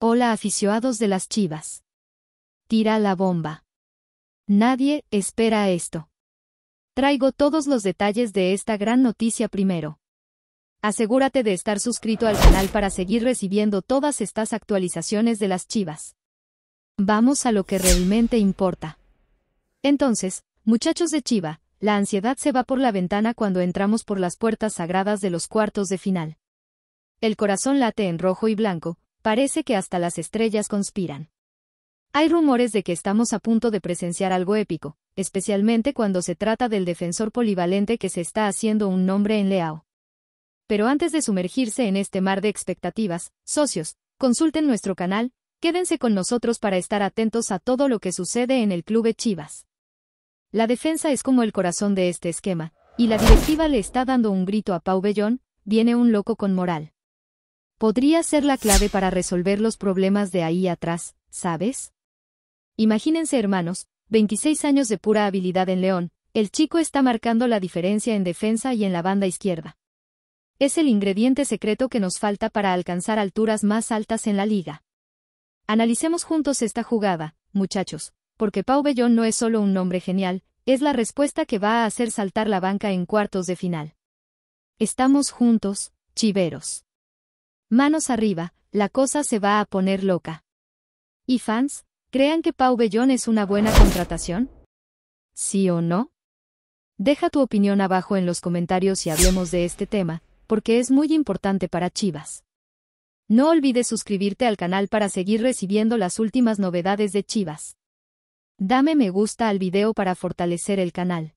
Hola aficionados de las Chivas. Tira la bomba. Nadie espera esto. Traigo todos los detalles de esta gran noticia primero. Asegúrate de estar suscrito al canal para seguir recibiendo todas estas actualizaciones de las Chivas. Vamos a lo que realmente importa. Entonces, muchachos de Chiva, la ansiedad se va por la ventana cuando entramos por las puertas sagradas de los cuartos de final. El corazón late en rojo y blanco, Parece que hasta las estrellas conspiran. Hay rumores de que estamos a punto de presenciar algo épico, especialmente cuando se trata del defensor polivalente que se está haciendo un nombre en Leao. Pero antes de sumergirse en este mar de expectativas, socios, consulten nuestro canal, quédense con nosotros para estar atentos a todo lo que sucede en el Club Chivas. La defensa es como el corazón de este esquema, y la directiva le está dando un grito a Pau Bellón, viene un loco con moral podría ser la clave para resolver los problemas de ahí atrás, ¿sabes? Imagínense hermanos, 26 años de pura habilidad en León, el chico está marcando la diferencia en defensa y en la banda izquierda. Es el ingrediente secreto que nos falta para alcanzar alturas más altas en la liga. Analicemos juntos esta jugada, muchachos, porque Pau Bellón no es solo un nombre genial, es la respuesta que va a hacer saltar la banca en cuartos de final. Estamos juntos, chiveros. Manos arriba, la cosa se va a poner loca. ¿Y fans? ¿Crean que Pau Bellón es una buena contratación? ¿Sí o no? Deja tu opinión abajo en los comentarios y hablemos de este tema, porque es muy importante para Chivas. No olvides suscribirte al canal para seguir recibiendo las últimas novedades de Chivas. Dame me gusta al video para fortalecer el canal.